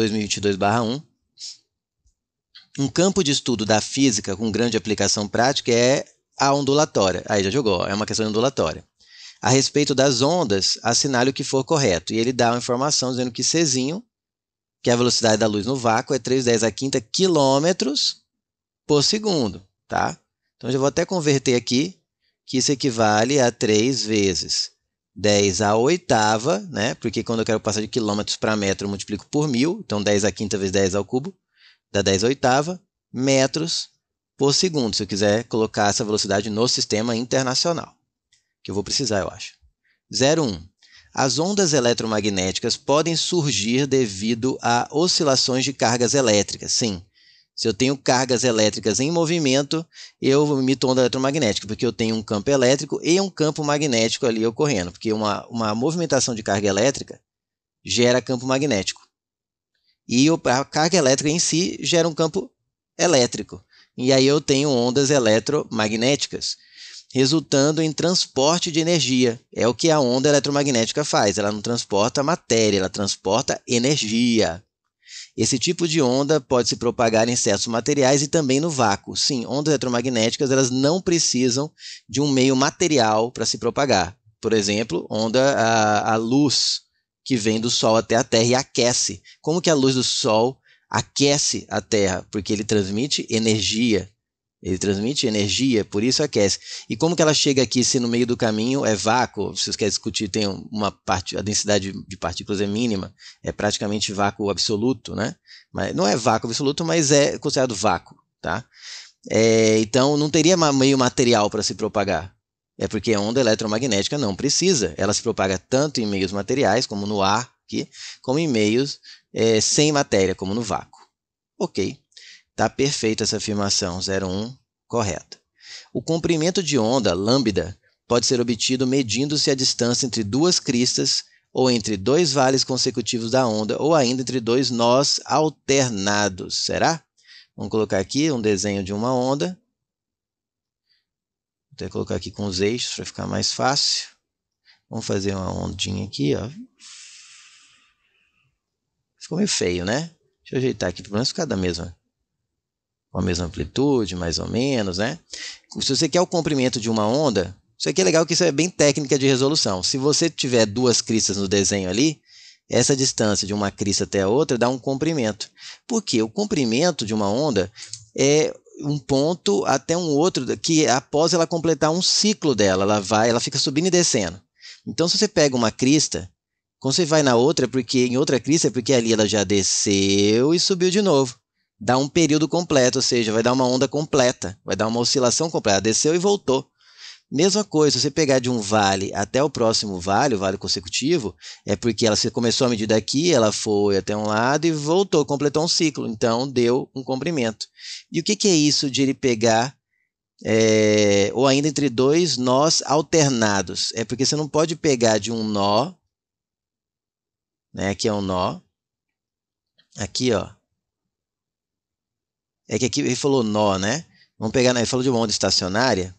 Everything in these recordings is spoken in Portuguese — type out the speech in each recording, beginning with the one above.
2022-1. Um campo de estudo da física com grande aplicação prática é a ondulatória. Aí já jogou, é uma questão ondulatória. A respeito das ondas, assinale o que for correto. E ele dá uma informação dizendo que Czinho, que é a velocidade da luz no vácuo, é 3 a quinta quilômetros por segundo, tá? Então, já vou até converter aqui, que isso equivale a 3 vezes 10 à oitava, né? Porque quando eu quero passar de quilômetros para metro, eu multiplico por mil. Então, 10 à quinta vezes 10 ao cubo, dá 10 à oitava, metros por segundo, se eu quiser colocar essa velocidade no sistema internacional, que eu vou precisar, eu acho. 01. As ondas eletromagnéticas podem surgir devido a oscilações de cargas elétricas. Sim, se eu tenho cargas elétricas em movimento, eu emito onda eletromagnética, porque eu tenho um campo elétrico e um campo magnético ali ocorrendo, porque uma, uma movimentação de carga elétrica gera campo magnético. E a carga elétrica em si gera um campo elétrico. E aí eu tenho ondas eletromagnéticas, resultando em transporte de energia. É o que a onda eletromagnética faz. Ela não transporta matéria, ela transporta energia. Esse tipo de onda pode se propagar em certos materiais e também no vácuo. Sim, ondas eletromagnéticas elas não precisam de um meio material para se propagar. Por exemplo, onda a, a luz que vem do Sol até a Terra e aquece. Como que a luz do Sol aquece a Terra? Porque ele transmite energia, ele transmite energia, por isso aquece. E como que ela chega aqui se no meio do caminho é vácuo? Se você quer discutir, tem uma parte, a densidade de partículas é mínima, é praticamente vácuo absoluto, né? Mas não é vácuo absoluto, mas é considerado vácuo, tá? É, então não teria meio material para se propagar. É porque a onda eletromagnética não precisa. Ela se propaga tanto em meios materiais, como no ar, aqui, como em meios é, sem matéria, como no vácuo. Ok. Tá perfeita essa afirmação 01, correta. O comprimento de onda lambda pode ser obtido medindo-se a distância entre duas cristas ou entre dois vales consecutivos da onda ou ainda entre dois nós alternados, será? Vamos colocar aqui um desenho de uma onda. Vou até colocar aqui com os eixos para ficar mais fácil. Vamos fazer uma ondinha aqui, ó. Ficou meio feio, né? Deixa eu ajeitar aqui para não ficar da mesma com a mesma amplitude, mais ou menos, né? Se você quer o comprimento de uma onda, isso aqui é legal que isso é bem técnica de resolução. Se você tiver duas cristas no desenho ali, essa distância de uma crista até a outra dá um comprimento. Por quê? O comprimento de uma onda é um ponto até um outro que após ela completar um ciclo dela, ela vai, ela fica subindo e descendo. Então se você pega uma crista, quando você vai na outra, porque em outra crista é porque ali ela já desceu e subiu de novo dá um período completo, ou seja, vai dar uma onda completa, vai dar uma oscilação completa, desceu e voltou. Mesma coisa, se você pegar de um vale até o próximo vale, o vale consecutivo, é porque ela se começou a medir daqui, ela foi até um lado e voltou, completou um ciclo, então deu um comprimento. E o que, que é isso de ele pegar, é, ou ainda entre dois nós alternados? É porque você não pode pegar de um nó, né, aqui é um nó, aqui ó, é que aqui ele falou nó, né? Vamos pegar, ele falou de uma onda estacionária.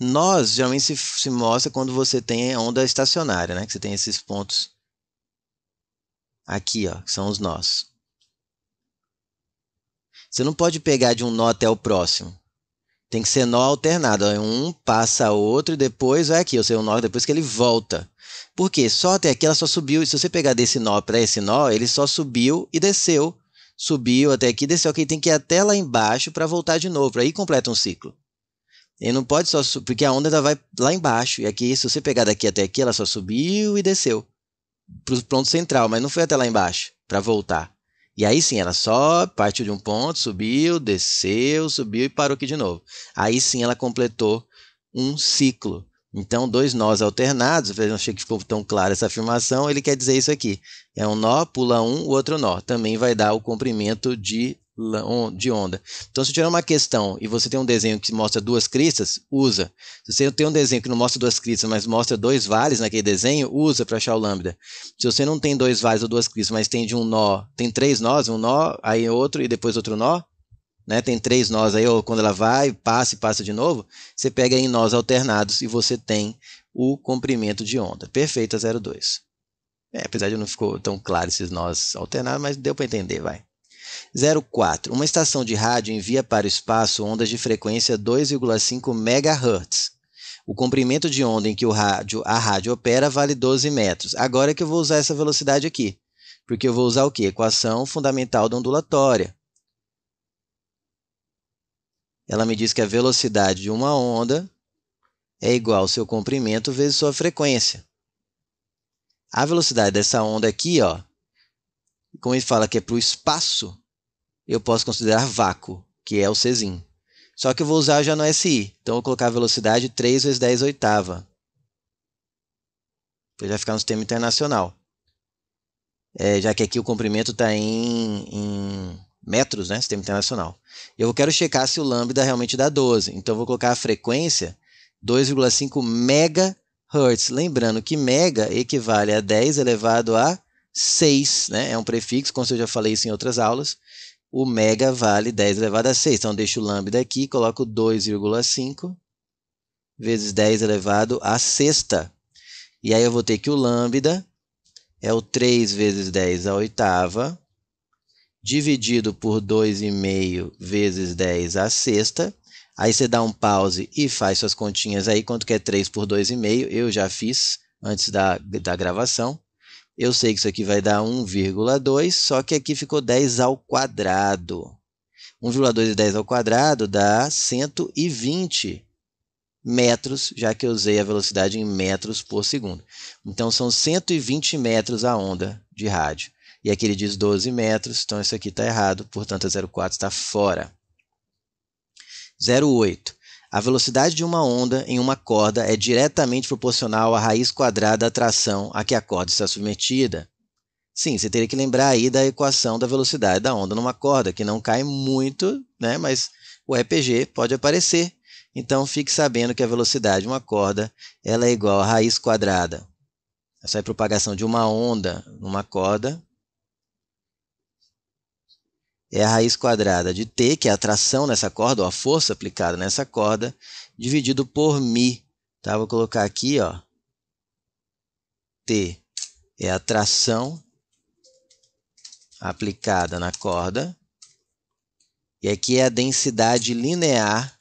Nós geralmente se, se mostra quando você tem onda estacionária, né? Que você tem esses pontos aqui, ó, que são os nós. Você não pode pegar de um nó até o próximo. Tem que ser nó alternado. Ó. É um passa outro e depois vai aqui. Ou seja, um nó depois que ele volta. Por quê? Só até aqui ela só subiu. Se você pegar desse nó para esse nó, ele só subiu e desceu subiu até aqui, desceu, que tem que ir até lá embaixo para voltar de novo, aí completa um ciclo. Ele não pode só porque a onda ainda vai lá embaixo. E aqui, se você pegar daqui até aqui, ela só subiu e desceu para o ponto central, mas não foi até lá embaixo para voltar. E aí sim, ela só partiu de um ponto, subiu, desceu, subiu e parou aqui de novo. Aí sim, ela completou um ciclo. Então, dois nós alternados, não achei que ficou tão clara essa afirmação, ele quer dizer isso aqui. É um nó, pula um, o outro nó. Também vai dar o comprimento de, de onda. Então, se tiver uma questão e você tem um desenho que mostra duas cristas, usa. Se você tem um desenho que não mostra duas cristas, mas mostra dois vales naquele desenho, usa para achar o lambda. Se você não tem dois vales ou duas cristas, mas tem de um nó, tem três nós, um nó, aí outro e depois outro nó, né, tem três nós aí, ou quando ela vai, passa e passa de novo, você pega em nós alternados e você tem o comprimento de onda. a 0,2. É, apesar de não ficou tão claro esses nós alternados, mas deu para entender, vai. 04. Uma estação de rádio envia para o espaço ondas de frequência 2,5 MHz. O comprimento de onda em que o rádio, a rádio opera vale 12 metros. Agora é que eu vou usar essa velocidade aqui, porque eu vou usar o quê? Equação fundamental da ondulatória ela me diz que a velocidade de uma onda é igual ao seu comprimento vezes sua frequência. A velocidade dessa onda aqui, ó, como ele fala que é para o espaço, eu posso considerar vácuo, que é o C. Só que eu vou usar já no SI, então eu vou colocar a velocidade 3 vezes 10 oitava. Para já ficar no sistema internacional. É, já que aqui o comprimento está em, em metros, né? Sistema internacional. Eu quero checar se o lambda realmente dá 12. Então, eu vou colocar a frequência 2,5 megahertz. Lembrando que mega equivale a 10 elevado a 6, né? É um prefixo, como eu já falei isso em outras aulas. O mega vale 10 elevado a 6. Então, deixo o lambda aqui, coloco 2,5 vezes 10 elevado a sexta. E aí eu vou ter que o lambda é o 3 vezes 10 a oitava dividido por 2,5 vezes 10 à sexta. Aí você dá um pause e faz suas continhas aí, quanto que é 3 por 2,5, eu já fiz antes da, da gravação. Eu sei que isso aqui vai dar 1,2, só que aqui ficou 10 ao quadrado. 1,2 e 10 ao quadrado dá 120 metros, já que eu usei a velocidade em metros por segundo. Então são 120 metros a onda de rádio. E aqui ele diz 12 metros, então isso aqui está errado, portanto a 0,4 está fora. 0,8. A velocidade de uma onda em uma corda é diretamente proporcional à raiz quadrada da tração a que a corda está submetida. Sim, você teria que lembrar aí da equação da velocidade da onda numa corda, que não cai muito, né? mas o RPG pode aparecer. Então, fique sabendo que a velocidade de uma corda ela é igual à raiz quadrada. Essa é a propagação de uma onda numa corda é a raiz quadrada de T, que é a tração nessa corda, ou a força aplicada nessa corda, dividido por Mi. Tá? Vou colocar aqui, ó. T é a tração aplicada na corda. E aqui é a densidade linear.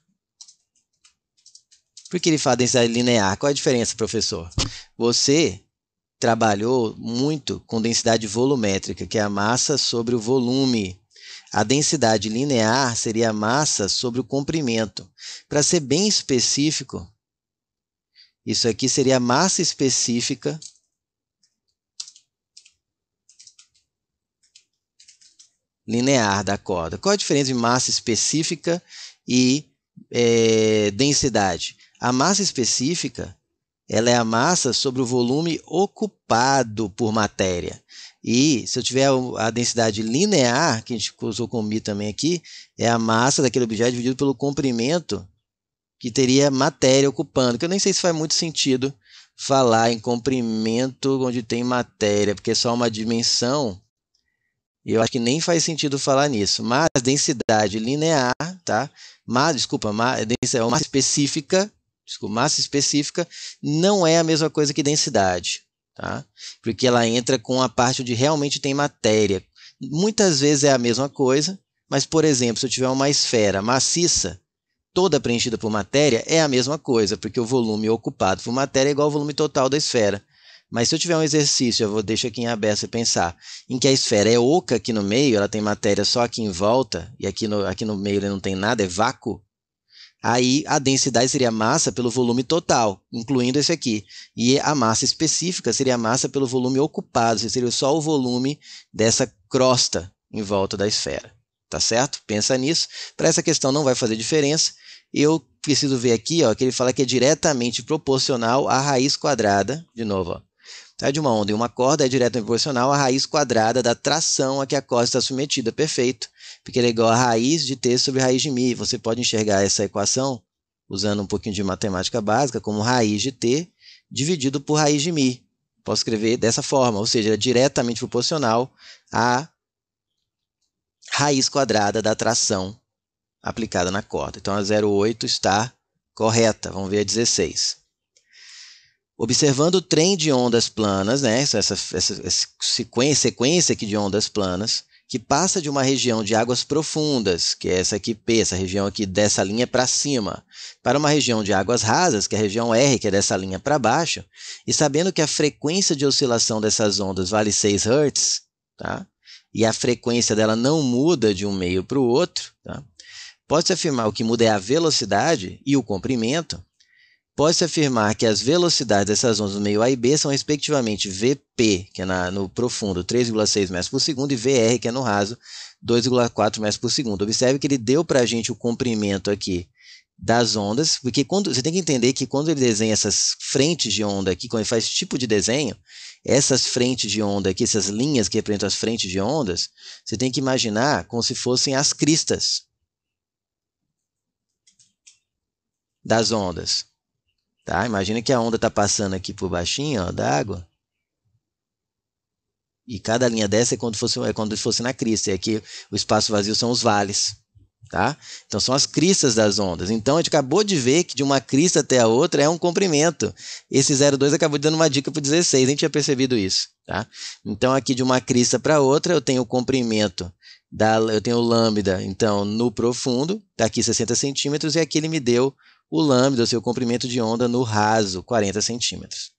Por que ele fala densidade linear? Qual a diferença, professor? Você trabalhou muito com densidade volumétrica, que é a massa sobre o volume a densidade linear seria a massa sobre o comprimento. Para ser bem específico, isso aqui seria a massa específica linear da corda. Qual a diferença de massa específica e é, densidade? A massa específica ela é a massa sobre o volume ocupado por matéria. E se eu tiver a densidade linear, que a gente usou como mi também aqui, é a massa daquele objeto dividido pelo comprimento que teria matéria ocupando. Que eu nem sei se faz muito sentido falar em comprimento onde tem matéria, porque é só uma dimensão. E eu acho que nem faz sentido falar nisso. Mas densidade linear, tá? Mas, desculpa, mas, é uma específica desculpa, massa específica não é a mesma coisa que densidade, tá? Porque ela entra com a parte onde realmente tem matéria. Muitas vezes é a mesma coisa, mas, por exemplo, se eu tiver uma esfera maciça, toda preenchida por matéria, é a mesma coisa, porque o volume ocupado por matéria é igual ao volume total da esfera. Mas se eu tiver um exercício, eu vou deixar aqui em aberto e pensar, em que a esfera é oca aqui no meio, ela tem matéria só aqui em volta, e aqui no, aqui no meio ele não tem nada, é vácuo, aí a densidade seria a massa pelo volume total, incluindo esse aqui. E a massa específica seria a massa pelo volume ocupado, seria só o volume dessa crosta em volta da esfera. Tá certo? Pensa nisso. Para essa questão não vai fazer diferença. Eu preciso ver aqui ó, que ele fala que é diretamente proporcional à raiz quadrada, de novo, ó, a tá de uma onda e uma corda é diretamente proporcional à raiz quadrada da tração a que a corda está é submetida. Perfeito. Porque ele é igual a raiz de t sobre raiz de mi. Você pode enxergar essa equação, usando um pouquinho de matemática básica, como raiz de t dividido por raiz de mi. Posso escrever dessa forma, ou seja, é diretamente proporcional à raiz quadrada da tração aplicada na corda. Então, a 0,8 está correta. Vamos ver a 16 observando o trem de ondas planas, né, essa, essa, essa sequência, sequência aqui de ondas planas, que passa de uma região de águas profundas, que é essa aqui P, essa região aqui dessa linha para cima, para uma região de águas rasas, que é a região R, que é dessa linha para baixo, e sabendo que a frequência de oscilação dessas ondas vale 6 Hz, tá? e a frequência dela não muda de um meio para o outro, tá? pode-se afirmar que o que muda é a velocidade e o comprimento, pode-se afirmar que as velocidades dessas ondas no meio A e B são respectivamente VP, que é na, no profundo 3,6 metros por segundo, e VR, que é no raso 2,4 metros por segundo. Observe que ele deu para a gente o comprimento aqui das ondas, porque quando você tem que entender que quando ele desenha essas frentes de onda aqui, quando ele faz esse tipo de desenho, essas frentes de onda aqui, essas linhas que representam as frentes de ondas, você tem que imaginar como se fossem as cristas das ondas. Tá? Imagina que a onda está passando aqui por baixinho da água. E cada linha dessa é quando fosse, é quando fosse na crista. E aqui o espaço vazio são os vales. Tá? Então são as cristas das ondas. Então a gente acabou de ver que de uma crista até a outra é um comprimento. Esse 02 acabou dando uma dica para o 16, a gente tinha percebido isso. Tá? Então aqui de uma crista para outra eu tenho o comprimento, da, eu tenho o lambda então no profundo, está aqui 60 centímetros, e aqui ele me deu o lambda, o seu comprimento de onda no raso, 40 centímetros.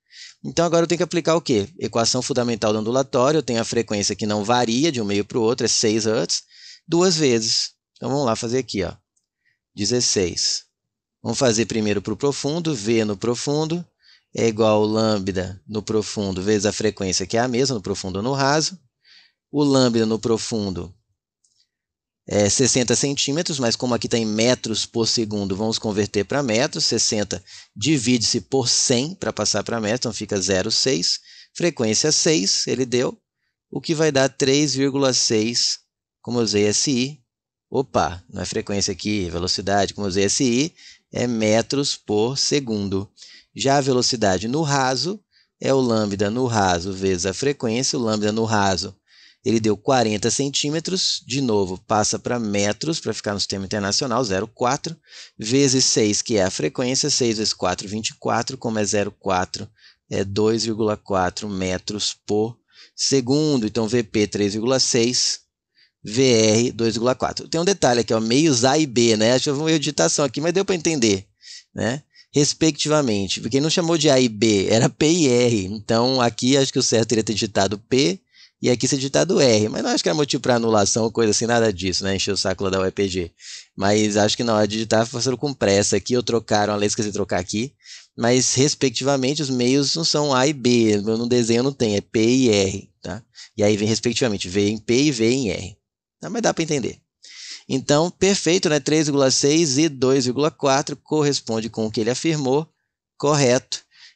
Então agora eu tenho que aplicar o quê? Equação fundamental do ondulatório, eu tenho a frequência que não varia de um meio para o outro, é 6 Hz, duas vezes. Então vamos lá fazer aqui, ó. 16. Vamos fazer primeiro para o profundo, V no profundo é igual lambda no profundo vezes a frequência que é a mesma no profundo ou no raso. O lambda no profundo é, 60 centímetros, mas como aqui está em metros por segundo, vamos converter para metros. 60 divide-se por 100 para passar para metros, então fica 0,6. Frequência 6, ele deu, o que vai dar 3,6, como eu usei SI. Opa, não é frequência aqui, é velocidade, como eu usei SI, é metros por segundo. Já a velocidade no raso é o lambda no raso vezes a frequência. O lambda no raso ele deu 40 centímetros, de novo passa para metros, para ficar no sistema internacional, 0,4, vezes 6, que é a frequência, 6 vezes 4, 24, como é 0,4, é 2,4 metros por segundo. Então, VP 3,6, VR 2,4. Tem um detalhe aqui, ó, meios A e B, né? Acho que houve uma editação aqui, mas deu para entender, né? Respectivamente, porque não chamou de A e B, era P e R. Então, aqui acho que o certo teria ter digitado P e aqui ser digitado R. Mas não acho que era motivo para anulação ou coisa assim, nada disso, né? Encheu o saco lá da UEPG. Mas acho que não, a digitar sendo com pressa aqui, ou trocaram, a lei esqueci de trocar aqui. Mas, respectivamente, os meios não são A e B, no desenho não tem, é P e R, tá? E aí vem, respectivamente, V em P e V em R. Tá? Mas dá para entender. Então, perfeito, né? 3,6 e 2,4 corresponde com o que ele afirmou, correto.